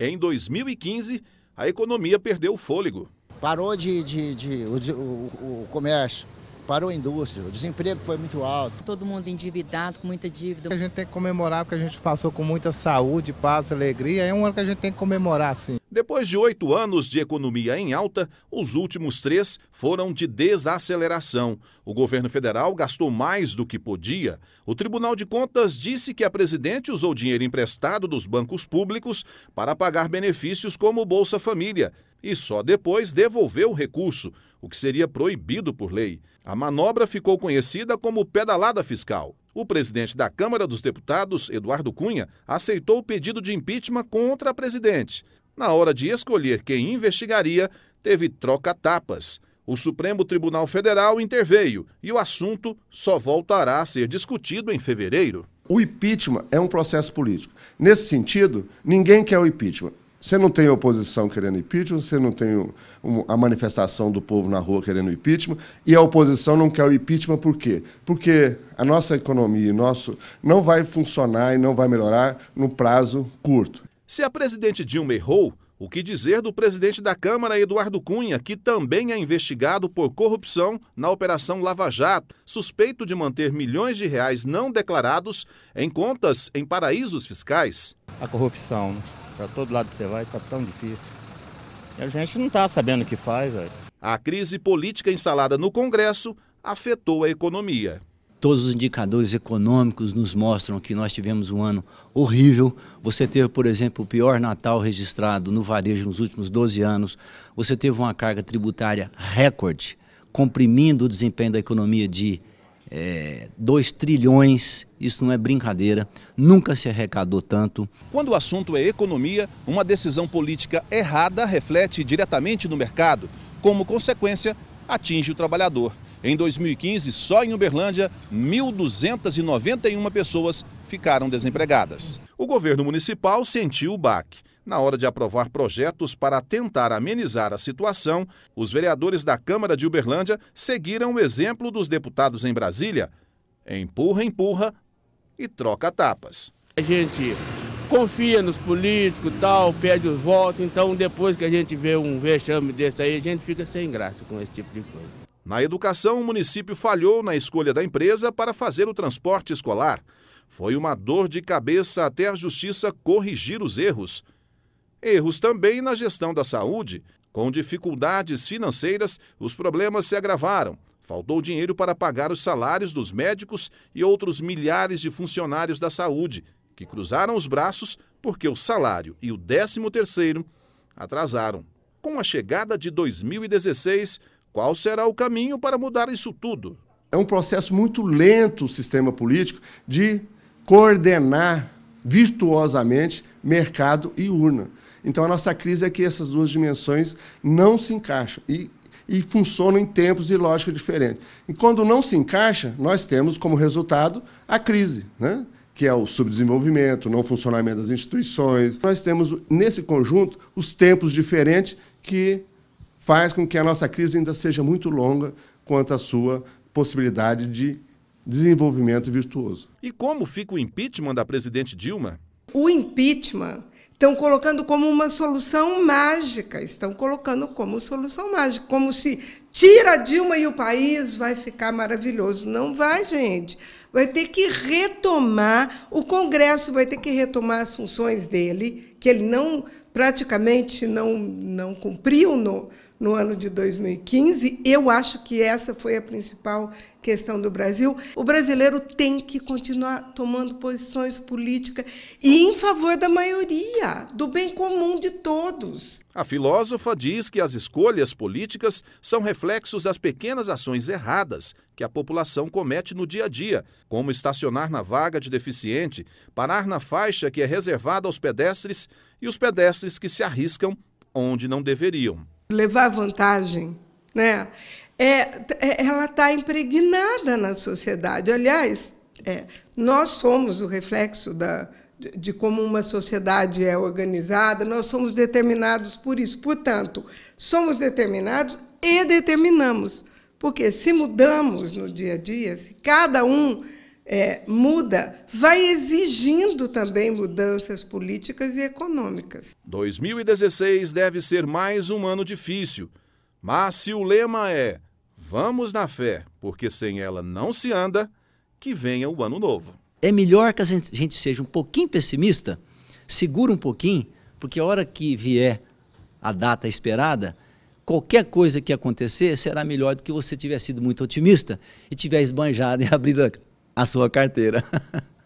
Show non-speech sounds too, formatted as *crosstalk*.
Em 2015, a economia perdeu o fôlego. Parou de, de, de, o, o comércio, parou a indústria, o desemprego foi muito alto. Todo mundo endividado, com muita dívida. A gente tem que comemorar porque a gente passou com muita saúde, paz, alegria. É um ano que a gente tem que comemorar, sim. Depois de oito anos de economia em alta, os últimos três foram de desaceleração. O governo federal gastou mais do que podia. O Tribunal de Contas disse que a presidente usou dinheiro emprestado dos bancos públicos para pagar benefícios como Bolsa Família e só depois devolveu o recurso, o que seria proibido por lei. A manobra ficou conhecida como pedalada fiscal. O presidente da Câmara dos Deputados, Eduardo Cunha, aceitou o pedido de impeachment contra a presidente na hora de escolher quem investigaria, teve troca-tapas. O Supremo Tribunal Federal interveio e o assunto só voltará a ser discutido em fevereiro. O impeachment é um processo político. Nesse sentido, ninguém quer o impeachment. Você não tem oposição querendo impeachment, você não tem a manifestação do povo na rua querendo impeachment, e a oposição não quer o impeachment por quê? Porque a nossa economia, nosso não vai funcionar e não vai melhorar no prazo curto. Se a presidente Dilma errou, o que dizer do presidente da Câmara, Eduardo Cunha, que também é investigado por corrupção na Operação Lava Jato, suspeito de manter milhões de reais não declarados em contas em paraísos fiscais? A corrupção, né? para todo lado que você vai, está tão difícil. a gente não está sabendo o que faz. Véio. A crise política instalada no Congresso afetou a economia. Todos os indicadores econômicos nos mostram que nós tivemos um ano horrível. Você teve, por exemplo, o pior Natal registrado no varejo nos últimos 12 anos. Você teve uma carga tributária recorde, comprimindo o desempenho da economia de é, eh, 2 trilhões, isso não é brincadeira, nunca se arrecadou tanto. Quando o assunto é economia, uma decisão política errada reflete diretamente no mercado, como consequência, atinge o trabalhador. Em 2015, só em Uberlândia, 1.291 pessoas ficaram desempregadas. O governo municipal sentiu o baque. Na hora de aprovar projetos para tentar amenizar a situação, os vereadores da Câmara de Uberlândia seguiram o exemplo dos deputados em Brasília. Empurra, empurra e troca tapas. A gente confia nos políticos, tal, pede os votos, então depois que a gente vê um vexame desse aí, a gente fica sem graça com esse tipo de coisa. Na educação, o município falhou na escolha da empresa para fazer o transporte escolar. Foi uma dor de cabeça até a justiça corrigir os erros. Erros também na gestão da saúde. Com dificuldades financeiras, os problemas se agravaram. Faltou dinheiro para pagar os salários dos médicos e outros milhares de funcionários da saúde, que cruzaram os braços porque o salário e o 13 terceiro atrasaram. Com a chegada de 2016, qual será o caminho para mudar isso tudo? É um processo muito lento o sistema político de coordenar virtuosamente mercado e urna. Então a nossa crise é que essas duas dimensões não se encaixam e, e funcionam em tempos e lógica diferente. E quando não se encaixa, nós temos como resultado a crise, né? que é o subdesenvolvimento, não funcionamento das instituições. Nós temos nesse conjunto os tempos diferentes que faz com que a nossa crise ainda seja muito longa quanto à sua possibilidade de desenvolvimento virtuoso. E como fica o impeachment da presidente Dilma? O impeachment estão colocando como uma solução mágica, estão colocando como solução mágica, como se tira a Dilma e o país vai ficar maravilhoso. Não vai, gente. Vai ter que retomar, o Congresso vai ter que retomar as funções dele, que ele não praticamente não, não cumpriu no, no ano de 2015. Eu acho que essa foi a principal questão do Brasil. O brasileiro tem que continuar tomando posições políticas e em favor da maioria, do bem comum de todos. A filósofa diz que as escolhas políticas são reflexos das pequenas ações erradas que a população comete no dia a dia, como estacionar na vaga de deficiente, parar na faixa que é reservada aos pedestres e os pedestres que se arriscam onde não deveriam. Levar vantagem, né? É, é ela está impregnada na sociedade. Aliás, é, nós somos o reflexo da, de, de como uma sociedade é organizada, nós somos determinados por isso. Portanto, somos determinados e determinamos. Porque se mudamos no dia a dia, se cada um é, muda, vai exigindo também mudanças políticas e econômicas. 2016 deve ser mais um ano difícil, mas se o lema é Vamos na fé, porque sem ela não se anda, que venha o ano novo. É melhor que a gente seja um pouquinho pessimista, segura um pouquinho, porque a hora que vier a data esperada, qualquer coisa que acontecer será melhor do que você tiver sido muito otimista e tiver esbanjado e *laughs* abrido a sua carteira. *laughs*